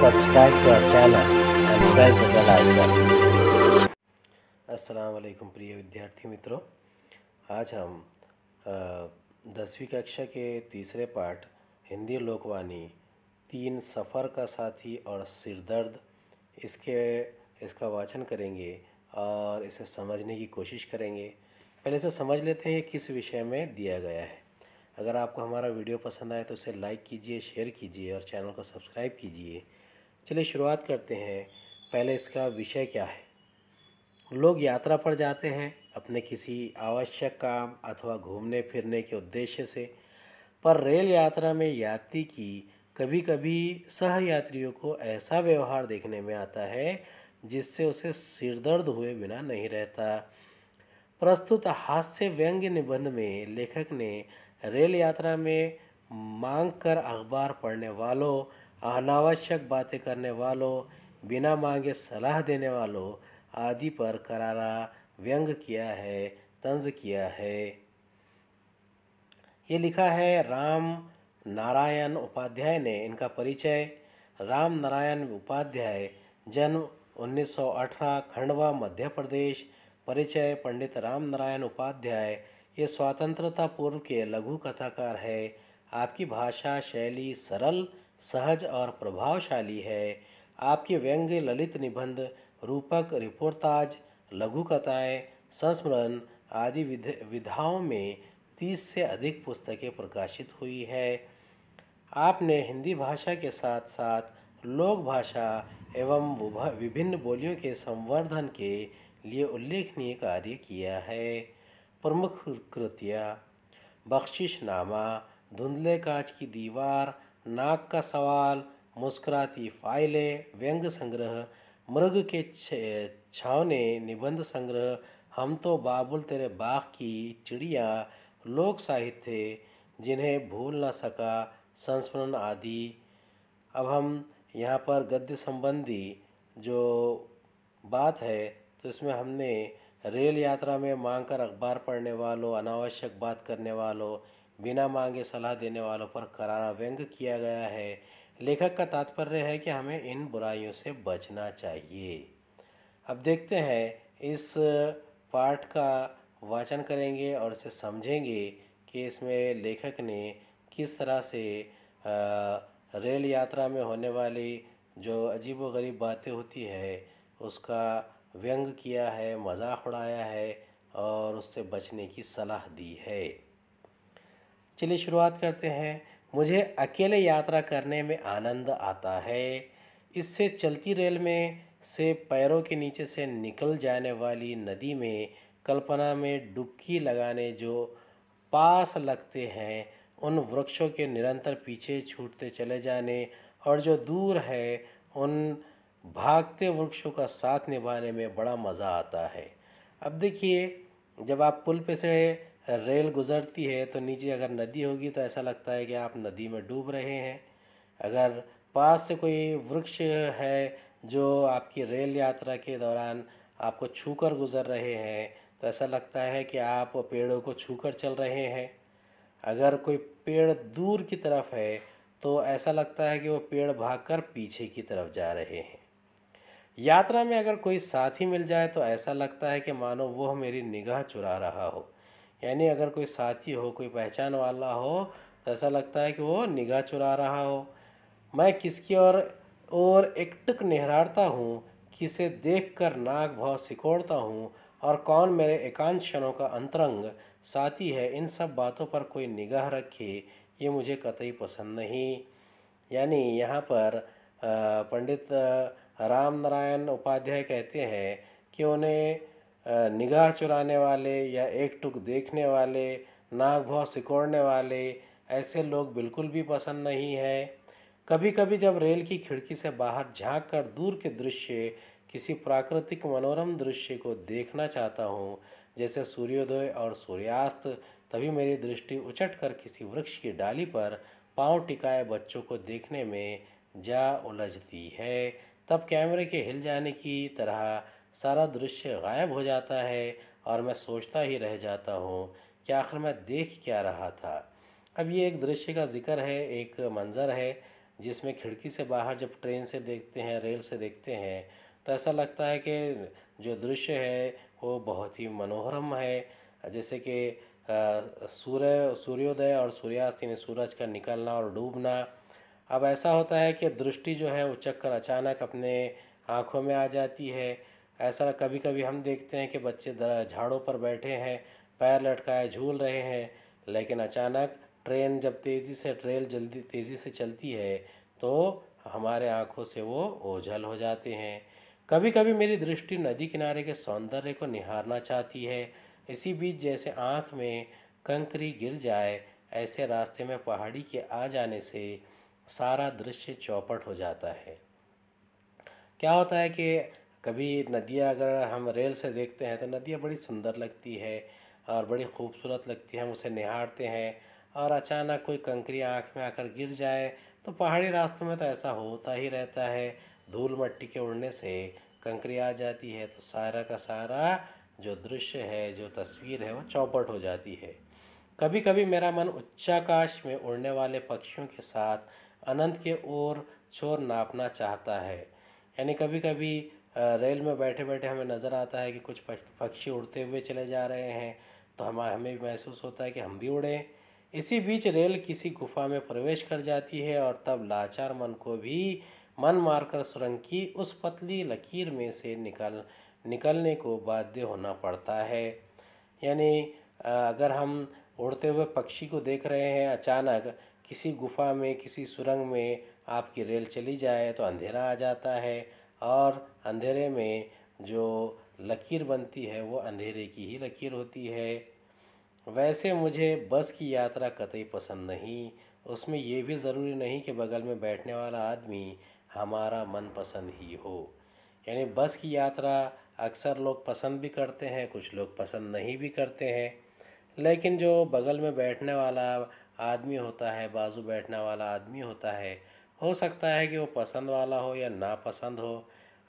subscribe to our channel and press the bell icon. Aslam प्रिय विद्यार्थी मित्रों आज हम दसवीं कक्षा के तीसरे पाठ हिंदी लोकवाणी तीन सफ़र का साथी और सिरदर्द इसके इसका वाचन करेंगे और इसे समझने की कोशिश करेंगे पहले से समझ लेते हैं किस विषय में दिया गया है अगर आपको हमारा वीडियो पसंद आए तो उसे लाइक कीजिए शेयर कीजिए और चैनल को सब्सक्राइब कीजिए चलिए शुरुआत करते हैं पहले इसका विषय क्या है लोग यात्रा पर जाते हैं अपने किसी आवश्यक काम अथवा घूमने फिरने के उद्देश्य से पर रेल यात्रा में यात्री की कभी कभी सह यात्रियों को ऐसा व्यवहार देखने में आता है जिससे उसे सिरदर्द हुए बिना नहीं रहता प्रस्तुत हास्य व्यंग्य निबंध में लेखक ने रेल यात्रा में मांग कर अखबार पढ़ने वालों अनावश्यक बातें करने वालों बिना मांगे सलाह देने वालों आदि पर करारा व्यंग किया है तंज किया है ये लिखा है राम नारायण उपाध्याय ने इनका परिचय राम नारायण उपाध्याय जन्म 1918 खंडवा मध्य प्रदेश परिचय पंडित राम नारायण उपाध्याय ये स्वतंत्रता पूर्व के लघु कथाकार है आपकी भाषा शैली सरल सहज और प्रभावशाली है आपके व्यंग्य ललित निबंध रूपक रिपोर्ताज लघु कथाएँ संस्मरण आदि विध विधाओं में तीस से अधिक पुस्तकें प्रकाशित हुई है आपने हिंदी भाषा के साथ साथ लोक भाषा एवं विभिन्न बोलियों के संवर्धन के लिए उल्लेखनीय कार्य किया है प्रमुख कृतियाँ बख्शिशनामा धुंधले कांच की दीवार नाक का सवाल मुस्कुराती फाइलें व्यंग संग्रह मृग के छावने निबंध संग्रह हम तो बाबुल तेरे बाग की चिड़िया लोक साहित्य जिन्हें भूल ना सका संस्मरण आदि अब हम यहाँ पर गद्य संबंधी जो बात है तो इसमें हमने रेल यात्रा में मांग कर अखबार पढ़ने वालों अनावश्यक बात करने वालों बिना मांगे सलाह देने वालों पर करारा व्यंग किया गया है लेखक का तात्पर्य है कि हमें इन बुराइयों से बचना चाहिए अब देखते हैं इस पाठ का वाचन करेंगे और इसे समझेंगे कि इसमें लेखक ने किस तरह से रेल यात्रा में होने वाली जो अजीब व गरीब बातें होती है उसका व्यंग किया है मजाक उड़ाया है और उससे बचने की सलाह दी है चलिए शुरुआत करते हैं मुझे अकेले यात्रा करने में आनंद आता है इससे चलती रेल में से पैरों के नीचे से निकल जाने वाली नदी में कल्पना में डुबकी लगाने जो पास लगते हैं उन वृक्षों के निरंतर पीछे छूटते चले जाने और जो दूर है उन भागते वृक्षों का साथ निभाने में बड़ा मज़ा आता है अब देखिए जब आप पुल पे से रेल गुज़रती है तो नीचे अगर नदी होगी तो ऐसा लगता है कि आप नदी में डूब रहे हैं अगर पास से कोई वृक्ष है जो आपकी रेल यात्रा के दौरान आपको छूकर गुज़र रहे हैं तो ऐसा लगता है कि आप पेड़ों को छूकर चल रहे हैं अगर कोई पेड़ दूर की तरफ है तो ऐसा लगता है कि वो पेड़ भागकर पीछे की तरफ जा रहे हैं यात्रा में अगर कोई साथी मिल जाए तो ऐसा लगता है कि मानो वह मेरी निगाह चुरा रहा हो यानी अगर कोई साथी हो कोई पहचान वाला हो तो ऐसा लगता है कि वो निगाह चुरा रहा हो मैं किसकी ओर और एकटक निहराड़ता हूँ किसे देख कर नाग भाव सिकोड़ता हूँ और कौन मेरे एकांत क्षणों का अंतरंग साथी है इन सब बातों पर कोई निगाह रखे ये मुझे कतई पसंद नहीं यानी यहाँ पर पंडित राम नारायण उपाध्याय कहते हैं कि उन्हें निगाह चुराने वाले या एक टुक देखने वाले नाक भाव सिकोड़ने वाले ऐसे लोग बिल्कुल भी पसंद नहीं हैं कभी कभी जब रेल की खिड़की से बाहर झांक कर दूर के दृश्य किसी प्राकृतिक मनोरम दृश्य को देखना चाहता हूँ जैसे सूर्योदय और सूर्यास्त तभी मेरी दृष्टि उचट कर किसी वृक्ष की डाली पर पाँव टिकाए बच्चों को देखने में जा उलझती है तब कैमरे के हिल जाने की तरह सारा दृश्य गायब हो जाता है और मैं सोचता ही रह जाता हूँ कि आखिर मैं देख क्या रहा था अब ये एक दृश्य का जिक्र है एक मंज़र है जिसमें खिड़की से बाहर जब ट्रेन से देखते हैं रेल से देखते हैं तो ऐसा लगता है कि जो दृश्य है वो बहुत ही मनोहरम है जैसे कि सूर्य सूर्योदय और सूर्यास्त यानी सूरज का निकलना और डूबना अब ऐसा होता है कि दृष्टि जो है वो चक्कर अचानक अपने आँखों में आ जाती है ऐसा कभी कभी हम देखते हैं कि बच्चे झाड़ों पर बैठे हैं पैर लटकाए झूल रहे हैं लेकिन अचानक ट्रेन जब तेज़ी से ट्रेल जल्दी तेज़ी से चलती है तो हमारे आँखों से वो ओझल हो जाते हैं कभी कभी मेरी दृष्टि नदी किनारे के सौंदर्य को निहारना चाहती है इसी बीच जैसे आँख में कंकरी गिर जाए ऐसे रास्ते में पहाड़ी के आ जाने से सारा दृश्य चौपट हो जाता है क्या होता है कि कभी नदियाँ अगर हम रेल से देखते हैं तो नदियाँ बड़ी सुंदर लगती है और बड़ी खूबसूरत लगती है हम उसे निहारते हैं और अचानक कोई कंकरी आँख में आकर गिर जाए तो पहाड़ी रास्तों में तो ऐसा होता ही रहता है धूल मट्टी के उड़ने से कंकरी आ जाती है तो सारा का सारा जो दृश्य है जो तस्वीर है वो चौपट हो जाती है कभी कभी मेरा मन उच्चाकाश में उड़ने वाले पक्षियों के साथ अनंत के ओर छोर नापना चाहता है यानी कभी कभी रेल में बैठे बैठे हमें नज़र आता है कि कुछ पक्षी उड़ते हुए चले जा रहे हैं तो हम हमें भी महसूस होता है कि हम भी उड़ें इसी बीच रेल किसी गुफा में प्रवेश कर जाती है और तब लाचार मन को भी मन मारकर सुरंग की उस पतली लकीर में से निकल निकलने को बाध्य होना पड़ता है यानी अगर हम उड़ते हुए पक्षी को देख रहे हैं अचानक किसी गुफा में किसी सुरंग में आपकी रेल चली जाए तो अंधेरा आ जाता है और अंधेरे में जो लकीर बनती है वो अंधेरे की ही लकीर होती है वैसे मुझे बस की यात्रा कतई पसंद नहीं उसमें ये भी ज़रूरी नहीं कि बगल में बैठने वाला आदमी हमारा मनपसंद ही हो यानी बस की यात्रा अक्सर लोग पसंद भी करते हैं कुछ लोग पसंद नहीं भी करते हैं लेकिन जो बगल में बैठने वाला आदमी होता है बाजू बैठने वाला आदमी होता है हो सकता है कि वो पसंद वाला हो या नापसंद हो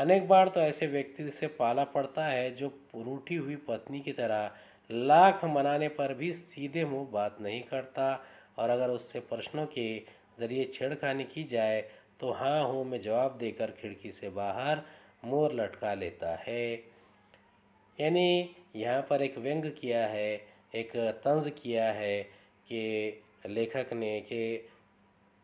अनेक बार तो ऐसे व्यक्ति से पाला पड़ता है जो रूठी हुई पत्नी की तरह लाख मनाने पर भी सीधे मुंह बात नहीं करता और अगर उससे प्रश्नों के ज़रिए छेड़खानी की जाए तो हाँ हूँ में जवाब देकर खिड़की से बाहर मोर लटका लेता है यानी यहाँ पर एक व्यंग किया है एक तंज किया है कि लेखक ने कि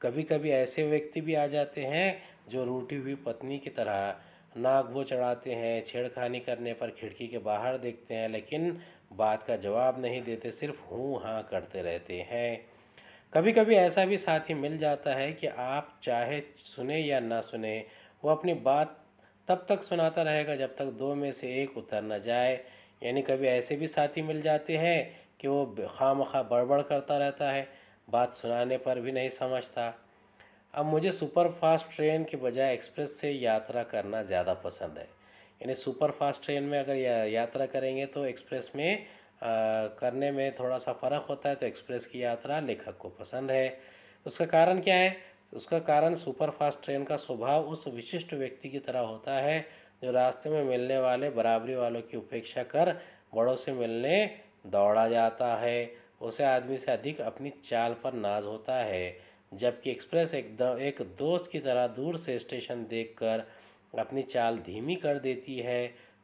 कभी कभी ऐसे व्यक्ति भी आ जाते हैं जो रूठी हुई पत्नी की तरह नाक वो चढ़ाते हैं छेड़खानी करने पर खिड़की के बाहर देखते हैं लेकिन बात का जवाब नहीं देते सिर्फ हूँ हाँ करते रहते हैं कभी कभी ऐसा भी साथी मिल जाता है कि आप चाहे सुने या ना सुने वो अपनी बात तब तक सुनाता रहेगा जब तक दो में से एक उतर ना जाए यानी कभी ऐसे भी साथी मिल जाते हैं कि वो खाम खा बड़बड़ करता रहता है बात सुनाने पर भी नहीं समझता अब मुझे सुपरफास्ट ट्रेन के बजाय एक्सप्रेस से यात्रा करना ज़्यादा पसंद है यानी सुपर फास्ट ट्रेन में अगर या, यात्रा करेंगे तो एक्सप्रेस में आ, करने में थोड़ा सा फ़र्क होता है तो एक्सप्रेस की यात्रा लेखक को पसंद है उसका कारण क्या है उसका कारण सुपर फास्ट ट्रेन का स्वभाव उस विशिष्ट व्यक्ति की तरह होता है जो रास्ते में मिलने वाले बराबरी वालों की उपेक्षा कर बड़ों से मिलने दौड़ा जाता है उसे आदमी से अधिक अपनी चाल पर नाज होता है जबकि एक्सप्रेस एकदम एक दोस्त की तरह दूर से स्टेशन देखकर अपनी चाल धीमी कर देती है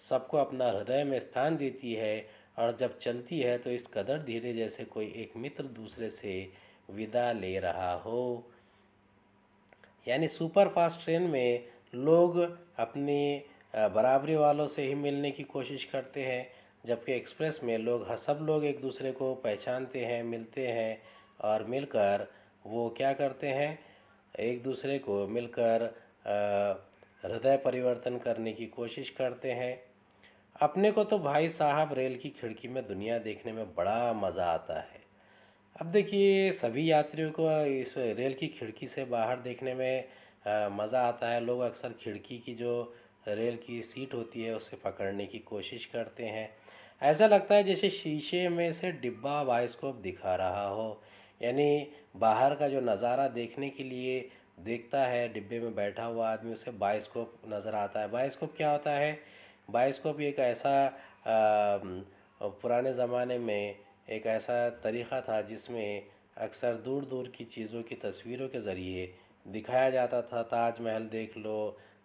सबको अपना हृदय में स्थान देती है और जब चलती है तो इस कदर धीरे जैसे कोई एक मित्र दूसरे से विदा ले रहा हो यानी सुपर फास्ट ट्रेन में लोग अपने बराबरी वालों से ही मिलने की कोशिश करते हैं जबकि एक्सप्रेस में लोग सब लोग एक दूसरे को पहचानते हैं मिलते हैं और मिलकर वो क्या करते हैं एक दूसरे को मिलकर हृदय परिवर्तन करने की कोशिश करते हैं अपने को तो भाई साहब रेल की खिड़की में दुनिया देखने में बड़ा मज़ा आता है अब देखिए सभी यात्रियों को इस रेल की खिड़की से बाहर देखने में मज़ा आता है लोग अक्सर खिड़की की जो रेल की सीट होती है उसे पकड़ने की कोशिश करते हैं ऐसा लगता है जैसे शीशे में से डिब्बा बाइस्कोप दिखा रहा हो यानी बाहर का जो नज़ारा देखने के लिए देखता है डिब्बे में बैठा हुआ आदमी उसे बाइस्कोप नज़र आता है बाइस्कोप क्या होता है बाइस्कोप एक ऐसा आ, पुराने ज़माने में एक ऐसा तरीक़ा था जिसमें अक्सर दूर दूर की चीज़ों की तस्वीरों के ज़रिए दिखाया जाता था ताजमहल देख लो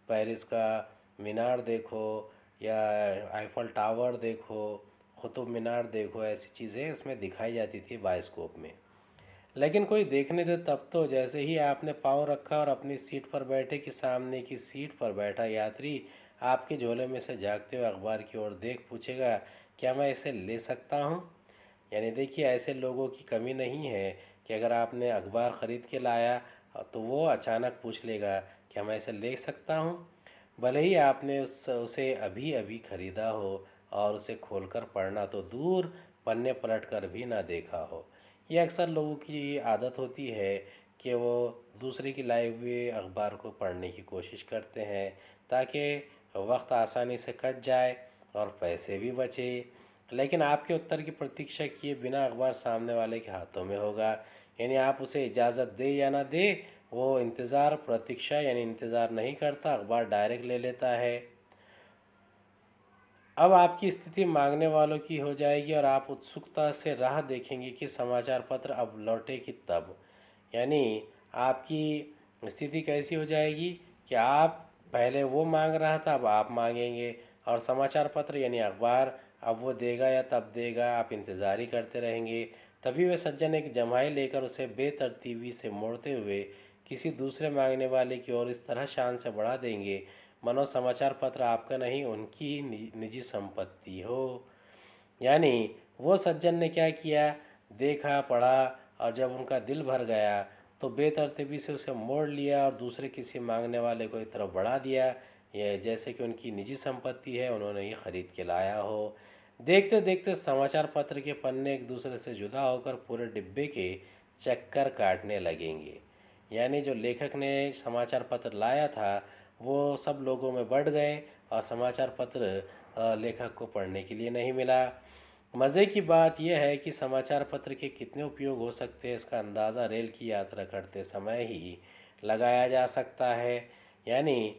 पेरिस का मीनार देखो या आईफल टावर देखो कुतुब तो मीनार देखो ऐसी चीज़ें उसमें दिखाई जाती थी बाइस्कोप में लेकिन कोई देखने दे तब तो जैसे ही आपने पाँव रखा और अपनी सीट पर बैठे कि सामने की सीट पर बैठा यात्री आपके झोले में से जागते हुए अखबार की ओर देख पूछेगा क्या मैं इसे ले सकता हूँ यानी देखिए ऐसे लोगों की कमी नहीं है कि अगर आपने अखबार ख़रीद के लाया तो वो अचानक पूछ लेगा क्या मैं इसे ले सकता हूँ भले ही आपने उस उसे अभी अभी ख़रीदा हो और उसे खोलकर पढ़ना तो दूर पन्ने पलट कर भी ना देखा हो यह अक्सर लोगों की आदत होती है कि वो दूसरे की लाए हुए अखबार को पढ़ने की कोशिश करते हैं ताकि वक्त आसानी से कट जाए और पैसे भी बचे लेकिन आपके उत्तर की प्रतीक्षा किए बिना अखबार सामने वाले के हाथों में होगा यानी आप उसे इजाज़त दे या ना दे वो इंतज़ार प्रतीक्षा यानी इंतज़ार नहीं करता अखबार डायरेक्ट ले लेता है अब आपकी स्थिति मांगने वालों की हो जाएगी और आप उत्सुकता से राह देखेंगे कि समाचार पत्र अब लौटे कि तब यानी आपकी स्थिति कैसी हो जाएगी कि आप पहले वो मांग रहा था अब आप मांगेंगे और समाचार पत्र यानी अखबार अब वो देगा या तब देगा आप इंतज़ार ही करते रहेंगे तभी वह सज्जन एक जमाई लेकर उसे बेतरतीबी से मोड़ते हुए किसी दूसरे मांगने वाले की ओर इस तरह शान से बढ़ा देंगे मनो समाचार पत्र आपका नहीं उनकी निजी संपत्ति हो यानी वो सज्जन ने क्या किया देखा पढ़ा और जब उनका दिल भर गया तो बेतरतीबी से उसे मोड़ लिया और दूसरे किसी मांगने वाले को एक तरफ बढ़ा दिया यह जैसे कि उनकी निजी संपत्ति है उन्होंने ही ख़रीद के लाया हो देखते देखते समाचार पत्र के पन्ने एक दूसरे से जुदा होकर पूरे डिब्बे के चक्कर काटने लगेंगे यानी जो लेखक ने समाचार पत्र लाया था वो सब लोगों में बढ़ गए और समाचार पत्र लेखक को पढ़ने के लिए नहीं मिला मज़े की बात यह है कि समाचार पत्र के कितने उपयोग हो सकते हैं इसका अंदाज़ा रेल की यात्रा करते समय ही लगाया जा सकता है यानी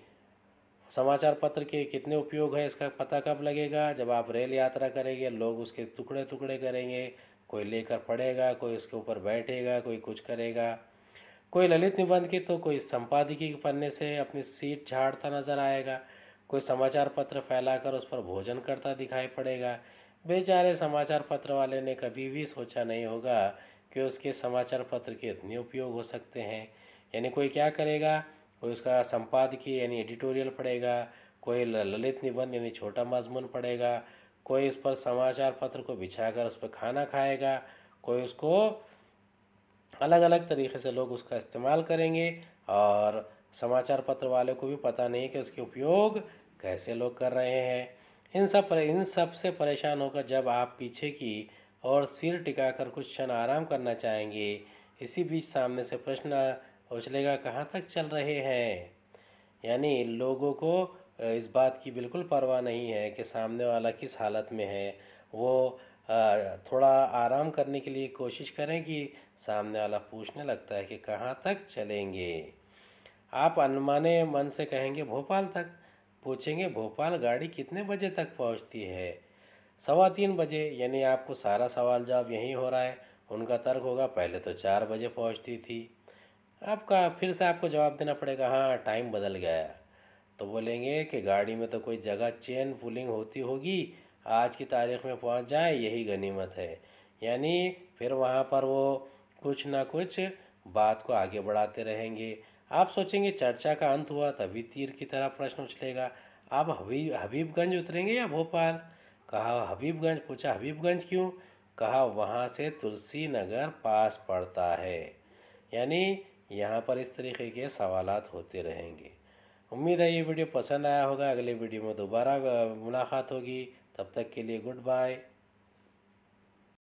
समाचार पत्र के कितने उपयोग है इसका पता कब लगेगा जब आप रेल यात्रा करेंगे लोग उसके टुकड़े टुकड़े करेंगे कोई लेकर पढ़ेगा कोई उसके ऊपर बैठेगा कोई कुछ करेगा कोई ललित निबंध की तो कोई संपादकीय के पन्ने से अपनी सीट झाड़ता नजर आएगा कोई समाचार पत्र फैलाकर उस पर भोजन करता दिखाई पड़ेगा बेचारे समाचार पत्र वाले ने कभी भी सोचा नहीं होगा कि उसके समाचार पत्र के इतने उपयोग हो सकते हैं यानी कोई क्या करेगा कोई उसका संपादकीय यानी एडिटोरियल पढ़ेगा कोई ललित निबंध यानी छोटा मजमून पढ़ेगा कोई उस पर समाचार पत्र को बिछाकर उस पर खाना खाएगा कोई उसको अलग अलग तरीके से लोग उसका इस्तेमाल करेंगे और समाचार पत्र वाले को भी पता नहीं कि उसके उपयोग कैसे लोग कर रहे हैं इन सब पर इन सब से परेशान होकर जब आप पीछे की और सिर टिकाकर कुछ क्षण आराम करना चाहेंगे इसी बीच सामने से प्रश्न उछलेगा कहाँ तक चल रहे हैं यानी लोगों को इस बात की बिल्कुल परवाह नहीं है कि सामने वाला किस हालत में है वो थोड़ा आराम करने के लिए कोशिश करें कि सामने वाला पूछने लगता है कि कहाँ तक चलेंगे आप अनुमाने मन से कहेंगे भोपाल तक पूछेंगे भोपाल गाड़ी कितने बजे तक पहुँचती है सवा तीन बजे यानी आपको सारा सवाल जवाब यहीं हो रहा है उनका तर्क होगा पहले तो चार बजे पहुँचती थी आपका फिर से आपको जवाब देना पड़ेगा हाँ टाइम बदल गया तो बोलेंगे कि गाड़ी में तो कोई जगह चेन पुलिंग होती होगी आज की तारीख में पहुँच जाए यही गनीमत है यानी फिर वहाँ पर वो कुछ ना कुछ बात को आगे बढ़ाते रहेंगे आप सोचेंगे चर्चा का अंत हुआ तभी तीर की तरह प्रश्न उछलेगा आप हबीब हबीबगंज उतरेंगे या भोपाल कहा हबीबगंज पूछा हबीबगंज क्यों कहा वहाँ से तुलसी नगर पास पड़ता है यानी यहाँ पर इस तरीके के सवाल होते रहेंगे उम्मीद है ये वीडियो पसंद आया होगा अगले वीडियो में दोबारा मुलाकात होगी तब तक के लिए गुड बाय